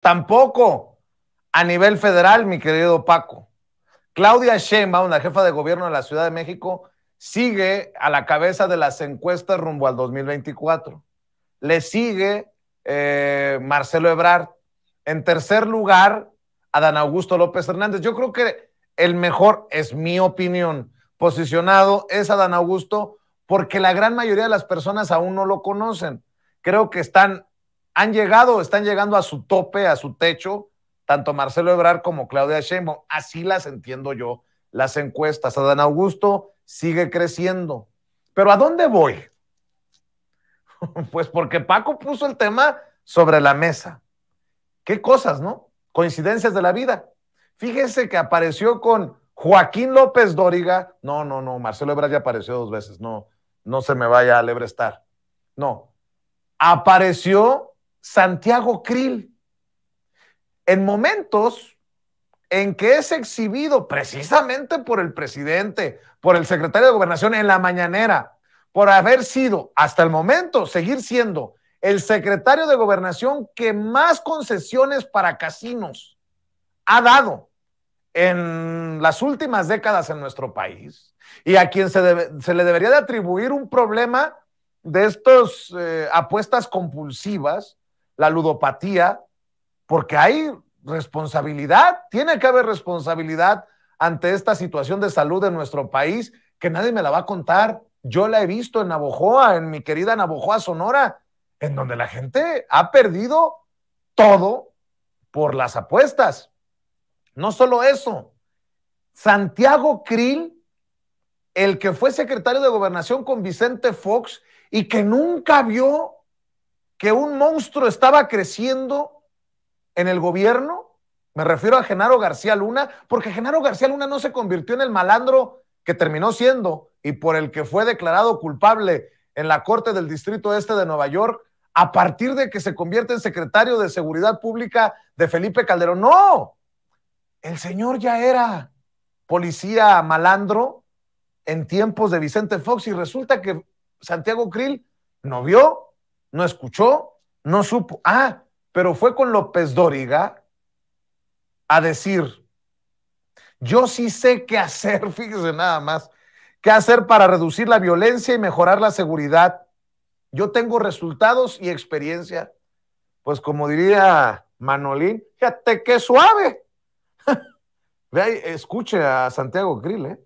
Tampoco a nivel federal, mi querido Paco. Claudia Sheinbaum, una jefa de gobierno de la Ciudad de México, sigue a la cabeza de las encuestas rumbo al 2024. Le sigue eh, Marcelo Ebrard. En tercer lugar, Adán Augusto López Hernández. Yo creo que el mejor, es mi opinión, posicionado es Adán Augusto porque la gran mayoría de las personas aún no lo conocen. Creo que están han llegado, están llegando a su tope, a su techo, tanto Marcelo Ebrar como Claudia Sheinbaum. Así las entiendo yo, las encuestas. a Adán Augusto sigue creciendo. Pero ¿a dónde voy? pues porque Paco puso el tema sobre la mesa. Qué cosas, ¿no? Coincidencias de la vida. fíjense que apareció con Joaquín López Dóriga. No, no, no, Marcelo Ebrard ya apareció dos veces. No, no se me vaya a lebrestar. No. Apareció Santiago Krill. En momentos en que es exhibido precisamente por el presidente, por el secretario de gobernación en la mañanera, por haber sido hasta el momento, seguir siendo el secretario de gobernación que más concesiones para casinos ha dado en las últimas décadas en nuestro país y a quien se, le debería de atribuir un problema de estas eh, apuestas compulsivas la ludopatía, porque hay responsabilidad, tiene que haber responsabilidad ante esta situación de salud en nuestro país, que nadie me la va a contar. Yo la he visto en Navojoa, en mi querida Navojoa Sonora, en donde la gente ha perdido todo por las apuestas. No solo eso, Santiago Krill, el que fue secretario de gobernación con Vicente Fox y que nunca vio que un monstruo estaba creciendo en el gobierno? Me refiero a Genaro García Luna, porque Genaro García Luna no se convirtió en el malandro que terminó siendo y por el que fue declarado culpable en la Corte del Distrito Este de Nueva York a partir de que se convierte en secretario de Seguridad Pública de Felipe Calderón. No, el señor ya era policía malandro en tiempos de Vicente Fox y resulta que Santiago Krill no vio, no escuchó, no supo. Ah, pero fue con López Dóriga a decir, yo sí sé qué hacer, fíjese nada más, qué hacer para reducir la violencia y mejorar la seguridad. Yo tengo resultados y experiencia. Pues como diría Manolín, fíjate qué suave. Ve escuche a Santiago Grille. ¿eh?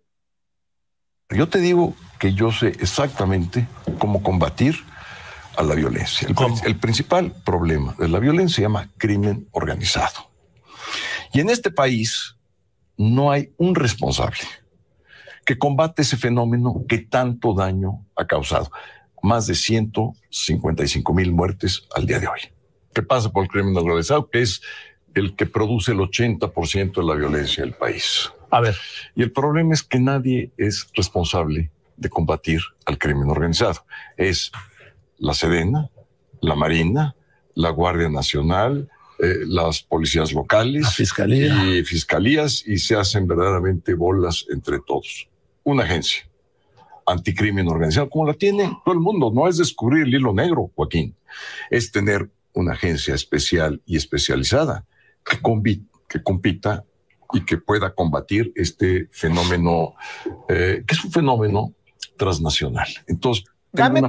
Yo te digo que yo sé exactamente cómo combatir a la violencia. El, el, principal problema de la violencia se llama crimen organizado. Y en este país no hay un responsable que combate ese fenómeno que tanto daño ha causado. Más de 155 mil muertes al día de hoy. ¿Qué pasa por el crimen organizado? Que es el que produce el 80% de la violencia del país. A ver. Y el problema es que nadie es responsable de combatir al crimen organizado. Es la Sedena, la Marina, la Guardia Nacional, eh, las policías locales y fiscalías y se hacen verdaderamente bolas entre todos. Una agencia anticrimen organizado, como la tiene todo el mundo. No es descubrir el hilo negro, Joaquín. Es tener una agencia especial y especializada que, compita y que pueda combatir este fenómeno, eh, que es un fenómeno transnacional. Entonces, Dame